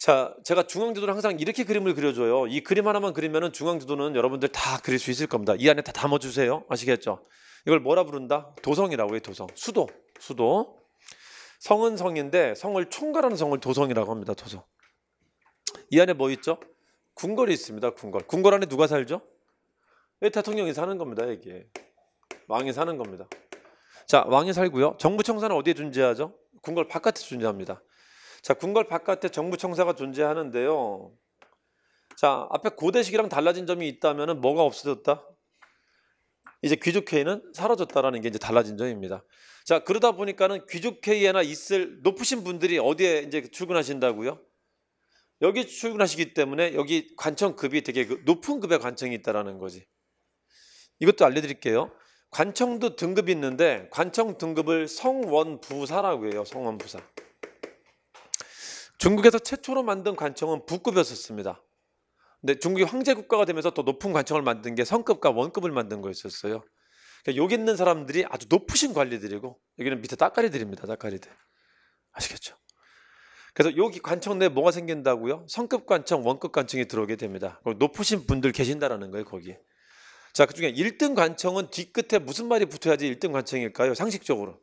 자, 제가 중앙지도를 항상 이렇게 그림을 그려줘요. 이 그림 하나만 그리면 중앙지도는 여러분들 다 그릴 수 있을 겁니다. 이 안에 다 담아주세요. 아시겠죠? 이걸 뭐라 부른다? 도성이라고 해요, 도성. 수도, 수도. 성은 성인데 성을 총괄하는 성을 도성이라고 합니다, 도성. 이 안에 뭐 있죠? 궁궐이 있습니다, 궁궐. 궁궐 안에 누가 살죠? 예, 대통령이 사는 겁니다, 여기에. 왕이 사는 겁니다. 자, 왕이 살고요. 정부청사는 어디에 존재하죠? 궁궐 바깥에 존재합니다. 자, 궁궐 바깥에 정부청사가 존재하는데요. 자, 앞에 고대식이랑 달라진 점이 있다면 뭐가 없어졌다? 이제 귀족회의는 사라졌다라는 게 이제 달라진 점입니다. 자, 그러다 보니까는 귀족회의에나 있을 높으신 분들이 어디에 이제 출근하신다고요? 여기 출근하시기 때문에 여기 관청급이 되게 그 높은 급의 관청이 있다라는 거지. 이것도 알려드릴게요. 관청도 등급이 있는데 관청 등급을 성원부사라고 해요. 성원부사. 중국에서 최초로 만든 관청은 북급이었습니다. 근데 중국이 황제 국가가 되면서 더 높은 관청을 만든 게 성급과 원급을 만든 거였었어요. 그러니까 여기 있는 사람들이 아주 높으신 관리들이고 여기는 밑에 따까리들입니다. 따까리들 아시겠죠? 그래서 여기 관청 내에 뭐가 생긴다고요? 성급 관청, 원급 관청이 들어오게 됩니다. 높으신 분들 계신다라는 거예요, 거기에. 자, 그중에 1등 관청은 뒤끝에 무슨 말이 붙어야지 1등 관청일까요? 상식적으로.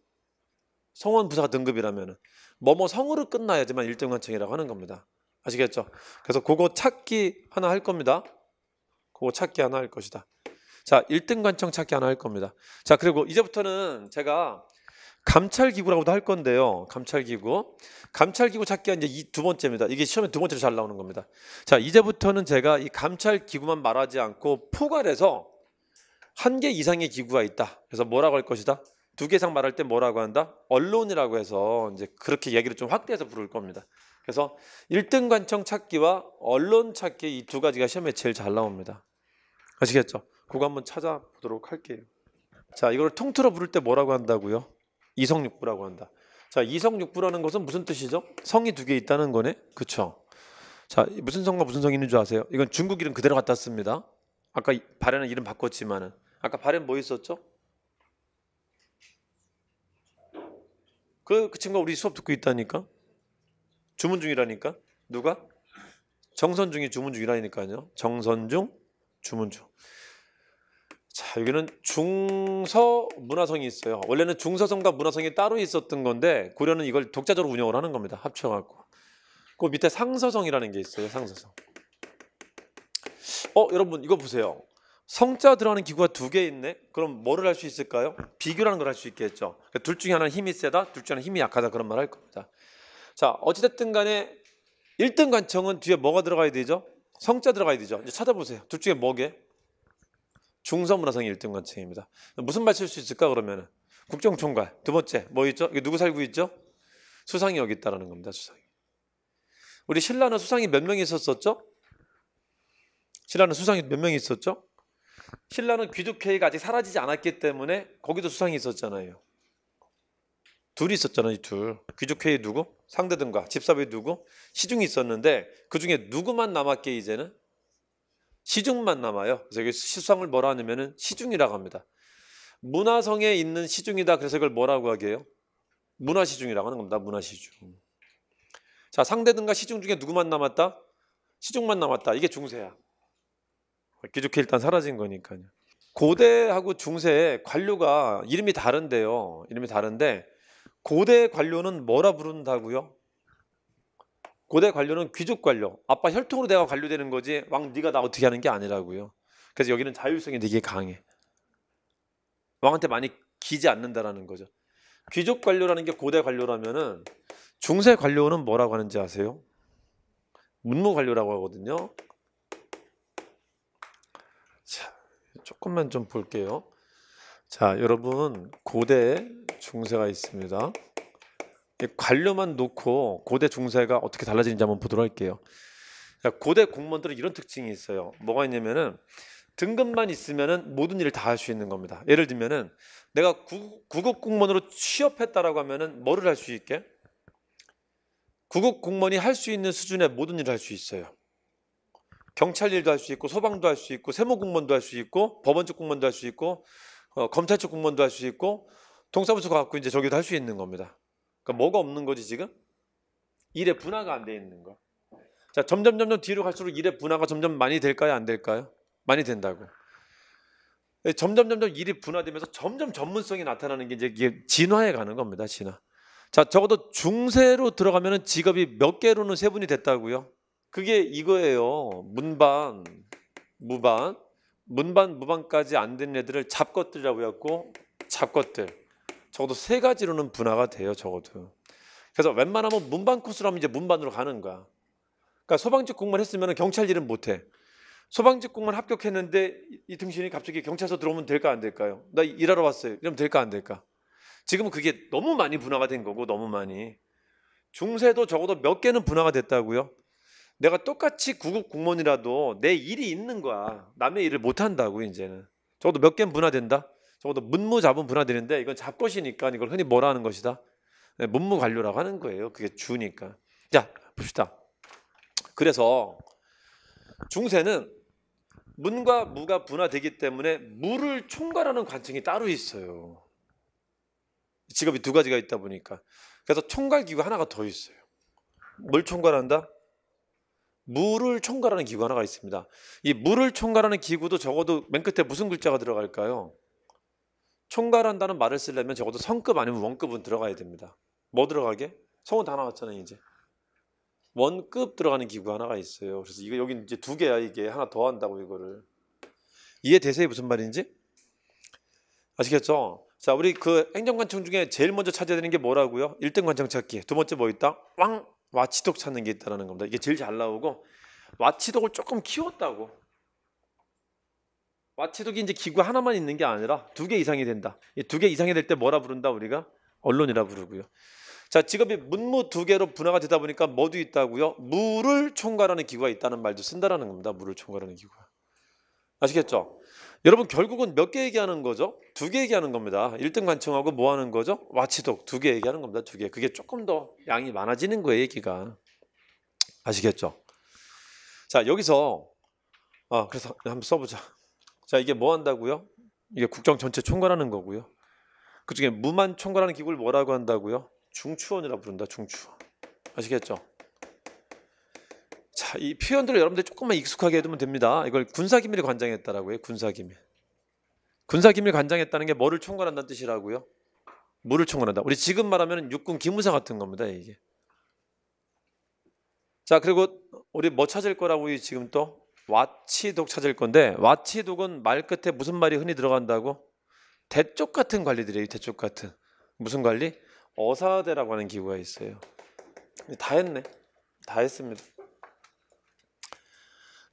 성원 부사 등급이라면 뭐뭐 성으로 끝나야지만 1등 관청이라고 하는 겁니다. 아시겠죠? 그래서 그거 찾기 하나 할 겁니다. 그거 찾기 하나 할 것이다. 자, 1등 관청 찾기 하나 할 겁니다. 자, 그리고 이제부터는 제가 감찰 기구라고도 할 건데요. 감찰 기구. 감찰 기구 찾기가 이제 이두 번째입니다. 이게 시험에 두 번째로 잘 나오는 겁니다. 자, 이제부터는 제가 이 감찰 기구만 말하지 않고 포괄해서 한 개 이상의 기구가 있다. 그래서 뭐라고 할 것이다? 두개 이상 말할 때 뭐라고 한다? 언론이라고 해서 이제 그렇게 얘기를 좀 확대해서 부를 겁니다. 그래서 1등 관청 찾기와 언론 찾기 이 두 가지가 시험에 제일 잘 나옵니다. 아시겠죠? 그거 한번 찾아보도록 할게요. 자, 이걸 통틀어 부를 때 뭐라고 한다고요? 이성육부라고 한다. 자, 이성육부라는 것은 무슨 뜻이죠? 성이 두 개 있다는 거네. 그렇죠? 자, 무슨 성과 무슨 성이 있는 줄 아세요? 이건 중국 이름 그대로 갖다 씁니다. 아까 발현은 이름 바꿨지만은 아까 발현 뭐 있었죠? 그, 그 친구가 우리 수업 듣고 있다니까? 주문 중이라니까? 누가? 정선중이 주문 중이라니까요. 정선중, 주문 중. 자, 여기는 중서 문화성이 있어요. 원래는 중서성과 문화성이 따로 있었던 건데 고려는 이걸 독자적으로 운영을 하는 겁니다. 합쳐갖고. 그 밑에 상서성이라는 게 있어요. 상서성. 어, 여러분 이거 보세요. 성자 들어가는 기구가 두 개 있네. 그럼 뭐를 할 수 있을까요? 비교라는 걸 할 수 있겠죠. 그러니까 둘 중에 하나는 힘이 세다, 둘 중에 하나는 힘이 약하다 그런 말 할 겁니다. 자, 어찌됐든 간에 1등 관청은 뒤에 뭐가 들어가야 되죠? 성자 들어가야 되죠. 이제 찾아보세요. 둘 중에 뭐게? 중서문화상의 1등 관청입니다. 무슨 말칠수 있을까 그러면은 국정총괄 두 번째 뭐 있죠? 이게 누구 살고 있죠? 수상이 여기 있다라는 겁니다. 수상이. 우리 신라는 수상이 몇 명 있었었죠? 신라는 수상이 몇 명 있었죠? 신라는 귀족회의가 아직 사라지지 않았기 때문에 거기도 수상이 있었잖아요. 둘이 있었잖아요, 둘. 귀족회의 누구? 상대등과 집사회 누구? 시중이 있었는데 그 중에 누구만 남았게 이제는 시중만 남아요. 그래서 여기 시상을 뭐라 하냐면은 시중이라고 합니다. 문화성에 있는 시중이다. 그래서 이걸 뭐라고 하게요? 문화시중이라고 하는 겁니다. 문화시중. 자, 상대등과 시중 중에 누구만 남았다? 시중만 남았다. 이게 중세야. 귀족회 일단 사라진 거니까요. 고대하고 중세 의 관료가 이름이 다른데요. 이름이 다른데 고대 관료는 뭐라 부른다고요? 고대 관료는 귀족 관료. 아빠 혈통으로 내가 관료되는 거지 왕 네가 나 어떻게 하는 게 아니라고요. 그래서 여기는 자율성이 되게 강해. 왕한테 많이 기지 않는다라는 거죠. 귀족 관료라는 게 고대 관료라면은 중세 관료는 뭐라고 하는지 아세요? 문무 관료라고 하거든요. 조금만 좀 볼게요. 자, 여러분 고대 중세가 있습니다. 관료만 놓고 고대 중세가 어떻게 달라지는지 한번 보도록 할게요. 고대 공무원들은 이런 특징이 있어요. 뭐가 있냐면은 등급만 있으면은 모든 일을 다 할 수 있는 겁니다. 예를 들면은 내가 구, 구급 공무원으로 취업했다라고 하면은 뭐를 할 수 있게? 구급 공무원이 할 수 있는 수준의 모든 일을 할 수 있어요. 경찰 일도 할 수 있고 소방도 할 수 있고 세무공무원도 할 수 있고 법원 쪽 공무원도 할 수 있고 어, 검찰 쪽 공무원도 할 수 있고 동사무소 가갖고 이제 저기도 할 수 있는 겁니다. 그러니까 뭐가 없는 거지 지금? 일에 분화가 안 돼 있는 거. 자 점점 점점 뒤로 갈수록 일에 분화가 점점 많이 될까요 안 될까요? 많이 된다고. 예, 점점 점점 일이 분화되면서 점점 전문성이 나타나는 게 이제 진화에 가는 겁니다 진화. 자 적어도 중세로 들어가면은 직업이 몇 개로는 세분이 됐다고요? 그게 이거예요. 문반, 무반, 문반, 무반까지 안 된 애들을 잡것들이라고 해갖고 잡것들. 적어도 세 가지로는 분화가 돼요. 적어도. 그래서 웬만하면 문반 코스로 하면 이제 문반으로 가는 거야. 그러니까 소방직공무원 했으면 경찰 일은 못해. 소방직공무원 합격했는데 이등신이 갑자기 경찰서 들어오면 될까 안 될까요? 나 일하러 왔어요. 이러면 될까 안 될까? 지금은 그게 너무 많이 분화가 된 거고 너무 많이 중세도 적어도 몇 개는 분화가 됐다고요. 내가 똑같이 구급 공무원이라도 내 일이 있는 거야. 남의 일을 못 한다고 이제는. 적어도 몇 개는 분화된다. 적어도 문무 잡은 분화되는데 이건 잡것이니까 이걸 흔히 뭐라 하는 것이다. 네, 문무 관료라고 하는 거예요. 그게 주니까. 자 봅시다. 그래서 중세는 문과 무가 분화되기 때문에 무를 총괄하는 관청이 따로 있어요. 직업이 두 가지가 있다 보니까 그래서 총괄 기구 하나가 더 있어요. 뭘 총괄한다? 물을 총괄하는 기구 하나가 있습니다. 이 물을 총괄하는 기구도 적어도 맨 끝에 무슨 글자가 들어갈까요? 총괄한다는 말을 쓰려면 적어도 성급 아니면 원급은 들어가야 됩니다. 뭐 들어가게? 성은 다 나왔잖아요, 이제. 원급 들어가는 기구 하나가 있어요. 그래서 이거 여기 이제 두 개야, 이게. 하나 더 한다고 이거를. 이해 대세요 무슨 말인지? 아시겠죠? 자, 우리 그 행정관청 중에 제일 먼저 찾아야 되는 게 뭐라고요? 1등 관청 찾기. 두 번째 뭐 있다? 왕 와치독 찾는 게 있다라는 겁니다. 이게 제일 잘 나오고 와치독을 조금 키웠다고. 와치독이 이제 기구 하나만 있는 게 아니라 두 개 이상이 된다. 두 개 이상이 될 때 뭐라 부른다 우리가 언론이라 부르고요. 자 직업이 문무 두 개로 분화가 되다 보니까 뭐도 있다고요. 물을 총괄하는 기구가 있다는 말도 쓴다라는 겁니다. 물을 총괄하는 기구 아시겠죠? 여러분 결국은 몇 개 얘기하는 거죠? 두 개 얘기하는 겁니다. 1등 관청하고 뭐 하는 거죠? 와치독 두 개 얘기하는 겁니다. 두 개. 그게 조금 더 양이 많아지는 거예요. 얘기가. 아시겠죠? 자 여기서 아 그래서 한번 써보자. 자 이게 뭐 한다고요? 이게 국정 전체 총괄하는 거고요. 그중에 무만 총괄하는 기구를 뭐라고 한다고요? 중추원이라 부른다. 중추원. 아시겠죠? 자, 이 표현들을 여러분들 조금만 익숙하게 해두면 됩니다. 이걸 군사기밀 관장했다라고 해요. 군사기밀. 군사기밀 관장했다는 게 뭐를 총괄한다는 뜻이라고요? 물을 총괄한다. 우리 지금 말하면 육군 기무사 같은 겁니다. 이게. 자 그리고 우리 뭐 찾을 거라고 지금 또 와치독 찾을 건데 와치독은 말 끝에 무슨 말이 흔히 들어간다고 대쪽 같은 관리들이에요. 대쪽 같은 무슨 관리? 어사대라고 하는 기구가 있어요. 다 했네. 다 했습니다.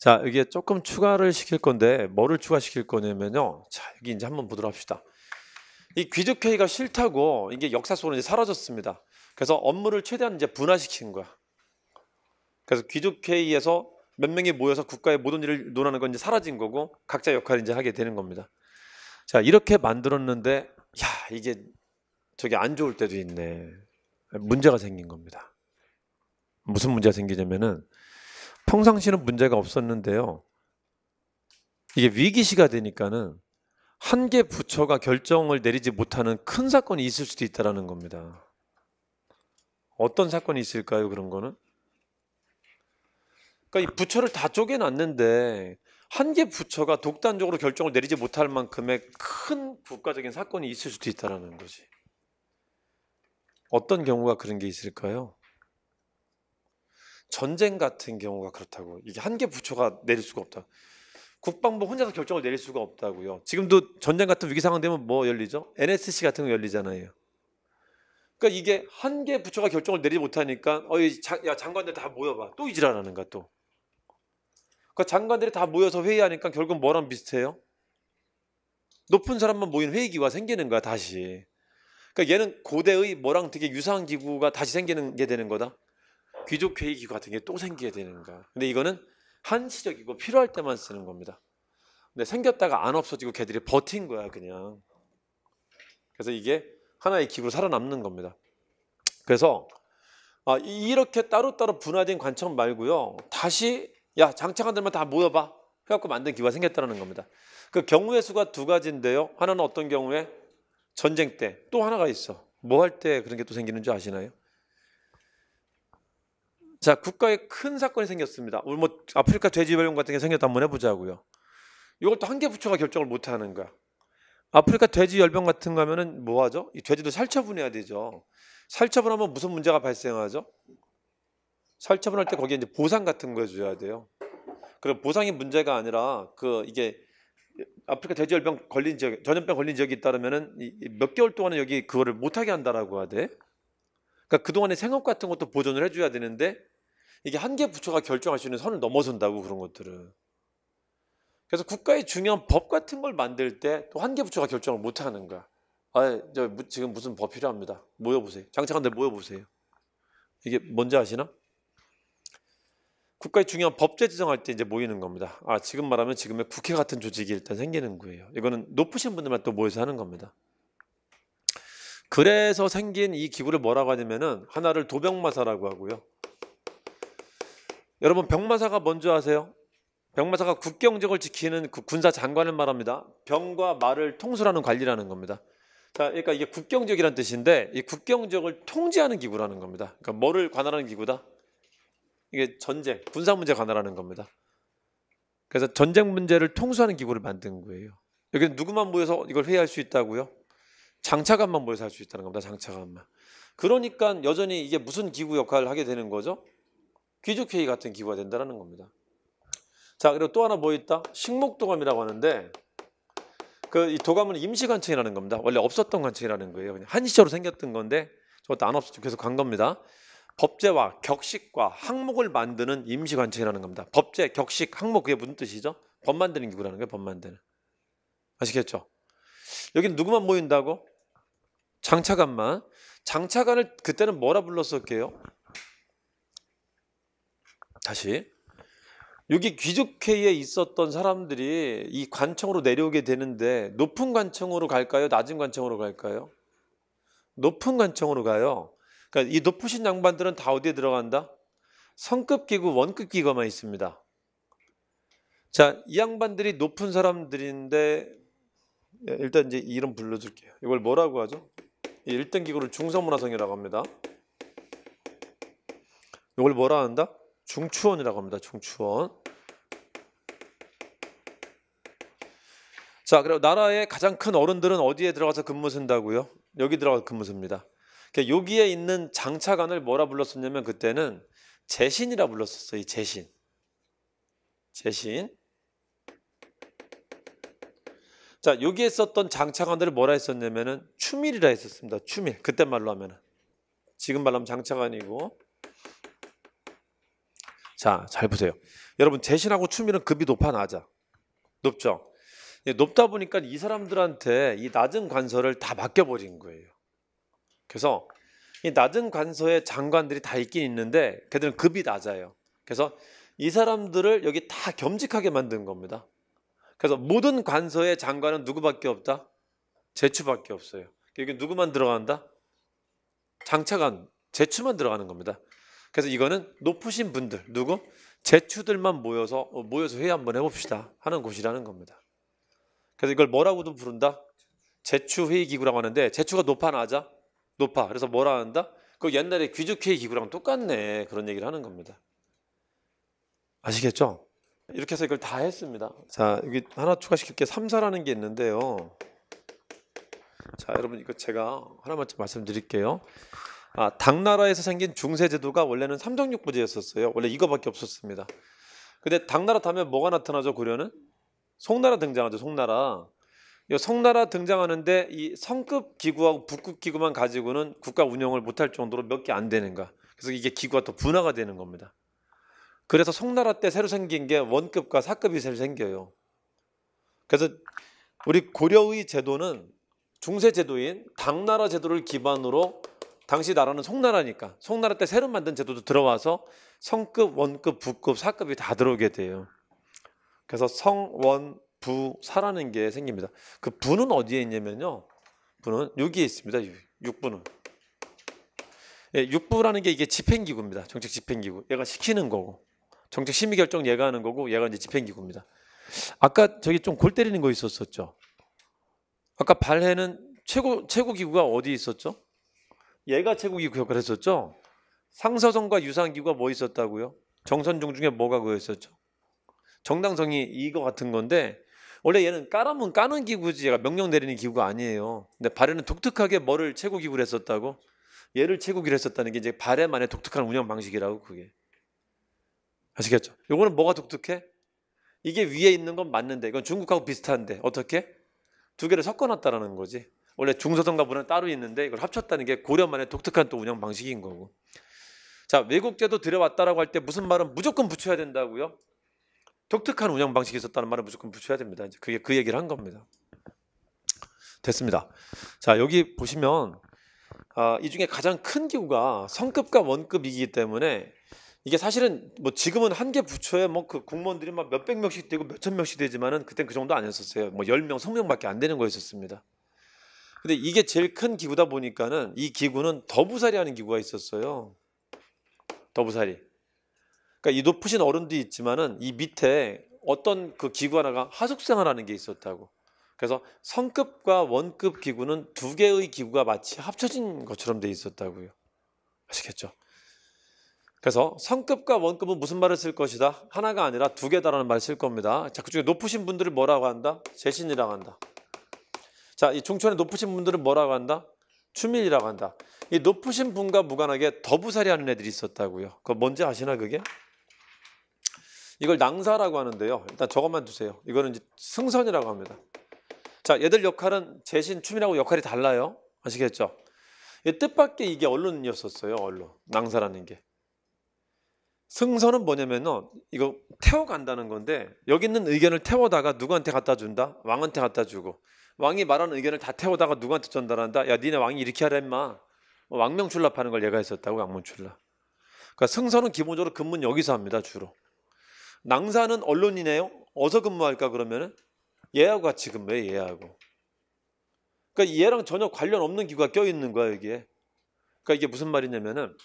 자, 여기에 조금 추가를 시킬 건데 뭐를 추가시킬 거냐면요. 자, 여기 이제 한번 보도록 합시다. 이 귀족회의가 싫다고 이게 역사 속으로 이제 사라졌습니다. 그래서 업무를 최대한 이제 분화시킨 거야. 그래서 귀족회의에서 몇 명이 모여서 국가의 모든 일을 논하는 건 이제 사라진 거고 각자 역할을 이제 하게 되는 겁니다. 자, 이렇게 만들었는데 야, 이게 저게안 좋을 때도 있네. 문제가 생긴 겁니다. 무슨 문제가 생기냐면은 평상시는 문제가 없었는데요. 이게 위기시가 되니까는 한 개 부처가 결정을 내리지 못하는 큰 사건이 있을 수도 있다라는 겁니다. 어떤 사건이 있을까요? 그런 거는? 그러니까 이 부처를 다 쪼개놨는데 한 개 부처가 독단적으로 결정을 내리지 못할 만큼의 큰 국가적인 사건이 있을 수도 있다라는 거지. 어떤 경우가 그런 게 있을까요? 전쟁 같은 경우가 그렇다고 이게 한 개 부처가 내릴 수가 없다. 국방부 혼자서 결정을 내릴 수가 없다고요. 지금도 전쟁 같은 위기 상황 되면 뭐 열리죠? NSC 같은 거 열리잖아요. 그러니까 이게 한 개 부처가 결정을 내리지 못하니까 어이 야 장관들 다 모여봐 또 이질하는 가 또. 그러니까 장관들이 다 모여서 회의하니까 결국 뭐랑 비슷해요? 높은 사람만 모인 회의기가 생기는 거야 다시. 그러니까 얘는 고대의 뭐랑 되게 유사한 기구가 다시 생기는 게 되는 거다. 귀족회의 기구 같은 게 또생겨야 되는 거야. 근데 이거는 한시적이고 필요할 때만 쓰는 겁니다. 근데 생겼다가 안 없어지고 걔들이 버틴 거야 그냥. 그래서 이게 하나의 기구로 살아남는 겁니다. 그래서 아, 이렇게 따로따로 분화된 관청 말고요. 다시 야장착관들만다 모여봐. 해갖고 만든 기구가 생겼다는 겁니다. 그 경우의 수가 두 가지인데요. 하나는 어떤 경우에 전쟁 때 또 하나가 있어. 뭐 할 때 그런 게 또 생기는 줄 아시나요? 자, 국가에 큰 사건이 생겼습니다. 우리 뭐 아프리카 돼지발병 같은 게 생겼다 한번 해보자고요. 이것도한 개 부처가 결정을 못 하는 거야. 아프리카 돼지 열병 같은 거 하면은 뭐 하죠? 이 돼지도 살처분해야 되죠. 살처분하면 무슨 문제가 발생하죠? 살처분할 때 거기에 이제 보상 같은 거 해줘야 돼요. 그럼 보상이 문제가 아니라 그 이게 아프리카 돼지 열병 걸린 지역, 전염병 걸린 지역이 있다면은 몇 개월 동안은 여기 그거를 못하게 한다라고 하대. 그러니까 그 동안에 생업 같은 것도 보존을 해줘야 되는데 이게 한계 부처가 결정할 수 있는 선을 넘어선다고 그런 것들은. 그래서 국가의 중요한 법 같은 걸 만들 때 또한계 부처가 결정을 못 하는가. 아, 저 지금 무슨 법 필요합니다. 모여보세요. 장차관들 모여보세요. 이게 뭔지 아시나? 국가의 중요한 법제 지정할 때 이제 모이는 겁니다. 아 지금 말하면 지금의 국회 같은 조직이 일단 생기는 거예요. 이거는 높으신 분들만 또 모여서 하는 겁니다. 그래서 생긴 이 기구를 뭐라고 하냐면은 하나를 도병마사라고 하고요. 여러분 병마사가 뭔지 아세요? 병마사가 국경적을 지키는 그 군사 장관을 말합니다. 병과 말을 통솔하는 관리라는 겁니다. 자, 그러니까 이게 국경적이란 뜻인데 이 국경적을 통제하는 기구라는 겁니다. 그러니까 뭐를 관할하는 기구다? 이게 전쟁, 군사 문제 관할하는 겁니다. 그래서 전쟁 문제를 통수하는 기구를 만든 거예요. 여기 누구만 모여서 이걸 회의할 수 있다고요? 장차관만 모여서 할 수 있다는 겁니다. 장차관만. 그러니까 여전히 이게 무슨 기구 역할을 하게 되는 거죠? 귀족회의 같은 기구가 된다는 겁니다. 자 그리고 또 하나 뭐 있다? 식목도감이라고 하는데 그 이 도감은 임시관청이라는 겁니다. 원래 없었던 관청이라는 거예요. 그냥 한시적으로 생겼던 건데 저것도 안없었죠 계속 간 겁니다. 법제와 격식과 항목을 만드는 임시관청이라는 겁니다. 법제, 격식, 항목 그게 무슨 뜻이죠? 법 만드는 기구라는 거예요. 법 만드는. 아시겠죠? 여기는 누구만 모인다고? 장차관만. 장차관을 그때는 뭐라 불렀었게요? 다시 여기 귀족회의에 있었던 사람들이 이 관청으로 내려오게 되는데 높은 관청으로 갈까요? 낮은 관청으로 갈까요? 높은 관청으로 가요. 그러니까 이 높으신 양반들은 다 어디에 들어간다? 성급 기구, 원급 기구만 있습니다. 자, 이 양반들이 높은 사람들인데 예, 일단 이제 이름 불러줄게요. 이걸 뭐라고 하죠? 1등 기구를 중성문화성이라고 합니다. 이걸 뭐라 한다? 중추원이라고 합니다. 중추원. 자, 그리고 나라의 가장 큰 어른들은 어디에 들어가서 근무 쓴다고요? 여기 들어가서 근무 씁니다. 그 여기에 있는 장차관을 뭐라 불렀었냐면 그때는 재신이라 불렀었어요. 이 재신. 재신. 자, 여기에 썼던 장차관들을 뭐라 했었냐면은 추밀이라 했었습니다. 추밀. 그때 말로 하면은. 지금 말로 하면 장차관이고 자, 잘 보세요. 여러분, 제신하고 추미는 급이 높아 낮아. 높죠? 예, 높다 보니까 이 사람들한테 이 낮은 관서를 다 맡겨버린 거예요. 그래서 이 낮은 관서의 장관들이 다 있긴 있는데 걔들은 급이 낮아요. 그래서 이 사람들을 여기 다 겸직하게 만든 겁니다. 그래서 모든 관서의 장관은 누구밖에 없다? 제추밖에 없어요. 여기 그러니까 누구만 들어간다? 장차관, 제추만 들어가는 겁니다. 그래서 이거는 높으신 분들 누구 제추들만 모여서 어, 모여서 회의 한번 해봅시다 하는 곳이라는 겁니다. 그래서 이걸 뭐라고도 부른다 제추 회의 기구라고 하는데 제추가 높아 낮아 높아 그래서 뭐라 한다 그 옛날에 귀족 회의 기구랑 똑같네 그런 얘기를 하는 겁니다. 아시겠죠? 이렇게 해서 이걸 다 했습니다. 자 여기 하나 추가시킬 게 삼사라는 게 있는데요. 자 여러분 이거 제가 하나만 좀 말씀드릴게요. 아, 당나라에서 생긴 중세제도가 원래는 삼정육부제였었어요. 원래 이거밖에 없었습니다. 근데 당나라 다음에 뭐가 나타나죠? 고려는 송나라 등장하죠. 송나라. 이 성나라 등장하는데 이 성급 기구하고 북급 기구만 가지고는 국가 운영을 못할 정도로 몇 개 안 되는가. 그래서 이게 기구가 더 분화가 되는 겁니다. 그래서 송나라 때 새로 생긴 게 원급과 사급이 새로 생겨요. 그래서 우리 고려의 제도는 중세 제도인 당나라 제도를 기반으로 당시 나라는 송나라니까 송나라 때 새로 만든 제도도 들어와서 성급, 원급, 부급, 사급이 다 들어오게 돼요. 그래서 성, 원, 부, 사라는 게 생깁니다. 그 부는 어디에 있냐면요. 부는 여기에 있습니다. 6부는. 예, 6부라는 게 이게 집행기구입니다. 정책 집행기구. 얘가 시키는 거고. 정책 심의 결정 얘가 하는 거고 얘가 이제 집행기구입니다. 아까 저기 좀 골 때리는 거 있었었죠. 아까 발해는 최고 최고 기구가 어디 있었죠? 얘가 최고위 그 역할을 했었죠. 상서성과 유상기구가 뭐 있었다고요? 정선종 중에 뭐가 그였었죠? 정당성이 이거 같은 건데 원래 얘는 까라면 까는 기구지 얘가 명령 내리는 기구가 아니에요. 근데 발에는 독특하게 뭐를 최고 기구를 했었다고? 얘를 최고 기구를 했었다는 게 이제 발에만의 독특한 운영 방식이라고 그게. 아시겠죠? 요거는 뭐가 독특해? 이게 위에 있는 건 맞는데 이건 중국하고 비슷한데 어떻게? 두 개를 섞어놨다라는 거지. 원래 중소상가 부는 따로 있는데 이걸 합쳤다는 게 고려만의 독특한 또 운영 방식인 거고. 자, 외국제도 들여왔다라고 할 때 무슨 말은 무조건 붙여야 된다고요? 독특한 운영 방식이 있었다는 말은 무조건 붙여야 됩니다. 이제 그게 그 얘기를 한 겁니다. 됐습니다. 자, 여기 보시면 아, 이 중에 가장 큰 기구가 성급과 원급이기 때문에 이게 사실은 뭐 지금은 한 개 부처에 뭐그 공무원들이 막 몇백 명씩 되고 몇천 명씩 되지만은 그땐 그 정도 아니었었어요. 뭐 열 명, 성 명밖에 안 되는 거였었습니다. 근데 이게 제일 큰 기구다 보니까는 이 기구는 더부살이 하는 기구가 있었어요. 더부살이. 그러니까 이 높으신 어른도 있지만은 이 밑에 어떤 그 기구 하나가 하숙생활하는 게 있었다고. 그래서 성급과 원급 기구는 두 개의 기구가 마치 합쳐진 것처럼 돼 있었다고요. 아시겠죠? 그래서 성급과 원급은 무슨 말을 쓸 것이다? 하나가 아니라 두 개다라는 말을 쓸 겁니다. 자, 그중에 높으신 분들을 뭐라고 한다? 재신이라고 한다. 자, 이중천에 높으신 분들은 뭐라고 한다? 추밀이라고 한다. 이 높으신 분과 무관하게 더부살이 하는 애들이 있었다고요. 그거 뭔지 아시나 그게? 이걸 낭사라고 하는데요. 일단 저것만 두세요. 이거는 이제 승선이라고 합니다. 자, 얘들 역할은 재신 춤이라고 역할이 달라요. 아시겠죠? 뜻밖의 이게 언론이었었어요. 언론. 낭사라는 게. 승선은 뭐냐면요. 이거 태워간다는 건데 여기 있는 의견을 태워다가 누구한테 갖다 준다? 왕한테 갖다 주고 왕이 말하는 의견을 다 태워다가 누구한테 전달한다? 야 니네 왕이 이렇게 하라 임마. 뭐 왕명 출납하는 걸 얘가 했었다고 왕문 출납. 그러니까 승선은 기본적으로 근무는 여기서 합니다 주로. 낭사는 언론이네요. 어서 근무할까 그러면은 얘하고 같이 근무해 얘하고. 그러니까 얘랑 전혀 관련 없는 기구가 껴 있는 거야 여기에. 그러니까 이게 무슨 말이냐면은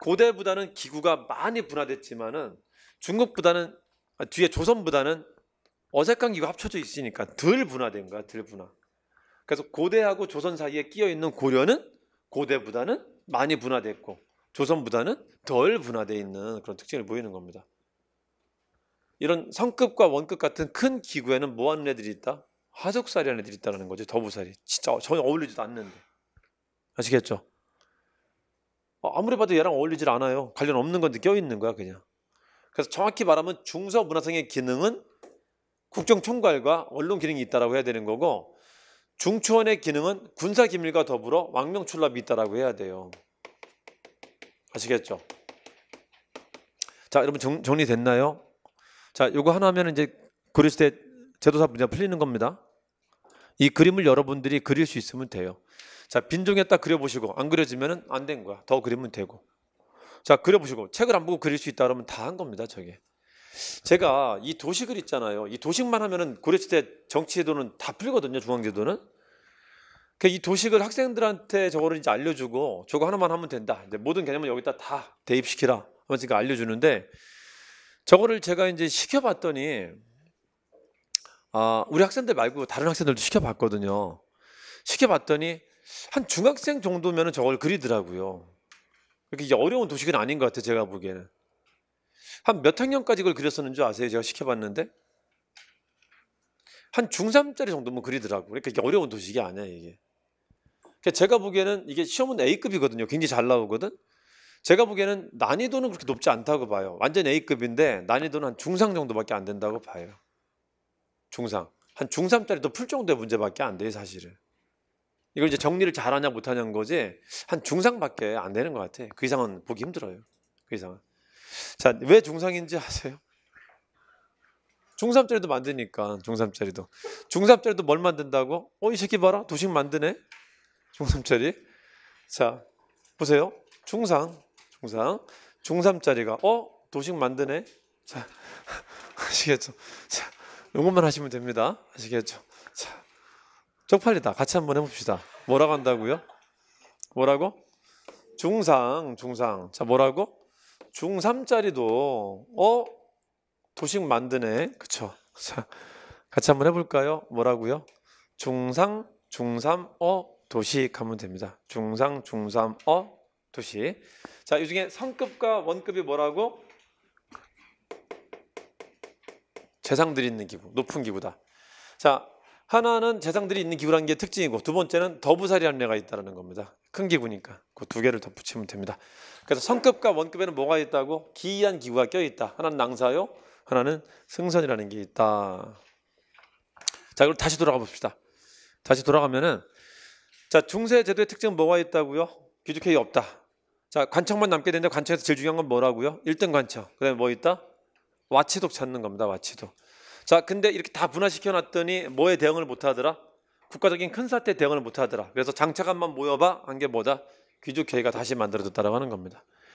고대보다는 기구가 많이 분화됐지만은 중국보다는 아, 뒤에 조선보다는 어색한 기구 가 합쳐져 있으니까 덜 분화된 거야, 덜 분화. 그래서 고대하고 조선 사이에 끼어 있는 고려는 고대보다는 많이 분화됐고 조선보다는 덜분화되어 있는 그런 특징을 보이는 겁니다. 이런 성급과 원급 같은 큰 기구에는 뭐하는 애들이 있다? 하족살이하는 애들이 있다는 거죠. 더부살이. 진짜 전혀 어울리지도 않는데. 아시겠죠? 어, 아무리 봐도 얘랑 어울리질 않아요. 관련 없는 건데 껴있는 거야 그냥. 그래서 정확히 말하면 중서문화성의 기능은 국정총괄과 언론 기능이 있다라고 해야 되는 거고 중추원의 기능은 군사기밀과 더불어 왕명출납이 있다라고 해야 돼요. 아시겠죠? 자 여러분 정, 리됐나요자 요거 하나 하면 이제 그리스대 제도사 문제 풀리는 겁니다. 이 그림을 여러분들이 그릴 수 있으면 돼요. 자, 빈종에 딱 그려보시고 안 그려지면 안 된 거야. 더 그리면 되고. 자, 그려보시고 책을 안 보고 그릴 수 있다 그러면 다 한 겁니다. 저게. 제가 이 도식을 있잖아요. 이 도식만 하면은 고려시대 정치제도는 다 풀거든요. 중앙제도는. 그 이 도식을 학생들한테 저거를 이제 알려주고 저거 하나만 하면 된다. 이제 모든 개념을 여기다 다 대입시키라. 하면서 그러니까 알려주는데 저거를 제가 이제 시켜봤더니 아, 우리 학생들 말고 다른 학생들도 시켜봤거든요. 시켜봤더니 한 중학생 정도면은 저걸 그리더라고요. 그렇게 어려운 도식은 아닌 것 같아요. 제가 보기에는. 한 몇 학년까지 그걸 그렸었는 줄 아세요? 제가 시켜봤는데. 한 중3짜리 정도면 그리더라고요. 그러니까 이게 어려운 도식이 아니야, 이게. 그러니까 제가 보기에는 이게 시험은 A급이거든요. 굉장히 잘 나오거든. 제가 보기에는 난이도는 그렇게 높지 않다고 봐요. 완전 A급인데 난이도는 한 중상 정도밖에 안 된다고 봐요. 중상. 한 중3짜리도 풀 정도의 문제밖에 안 돼요, 사실은. 이걸 이제 정리를 잘하냐 못하냐는 거지 한 중상밖에 안 되는 것 같아. 그 이상은 보기 힘들어요. 그 이상은. 자, 왜 중상인지 아세요? 중삼짜리도 만드니까 중삼짜리도 중삼짜리도 뭘 만든다고? 어 이 새끼 봐라 도식 만드네 중삼짜리 자 보세요 중상 중상 중삼짜리가 어 도식 만드네 자 아시겠죠? 자 요것만 하시면 됩니다 아시겠죠? 자 쪽팔리다. 같이 한번 해봅시다. 뭐라고 한다고요? 뭐라고? 중상, 중상. 자, 뭐라고? 중3짜리도, 어? 도식 만드네. 그쵸? 자, 같이 한번 해볼까요? 뭐라고요? 중상, 중3, 어? 도식 하면 됩니다. 중상, 중3, 어? 도식. 자, 이 중에 성급과 원급이 뭐라고? 재상들이 있는 기구, 높은 기구다. 자, 하나는 재상들이 있는 기구라는 게 특징이고 두 번째는 더부살이라는 애가 있다는 겁니다. 큰 기구니까 그 두 개를 덧붙이면 됩니다. 그래서 성급과 원급에는 뭐가 있다고? 기이한 기구가 껴있다. 하나는 낭사요 하나는 승선이라는 게 있다. 자 그럼 다시 돌아가 봅시다. 다시 돌아가면은 자 중세 제도의 특징은 뭐가 있다고요? 귀족회의 없다. 자 관청만 남게 되는데 관청에서 제일 중요한 건 뭐라고요? 1등 관청. 그다음에 뭐 있다? 와치독 찾는 겁니다. 와치독. 자, 근데 이렇게 다 분화시켜 놨더니 뭐에 대응을 못 하더라? 국가적인 큰 사태에 대응을 못 하더라. 그래서 장차관만 모여봐 한 게 뭐다? 귀족회의가 다시 만들어졌다라고 하는 겁니다.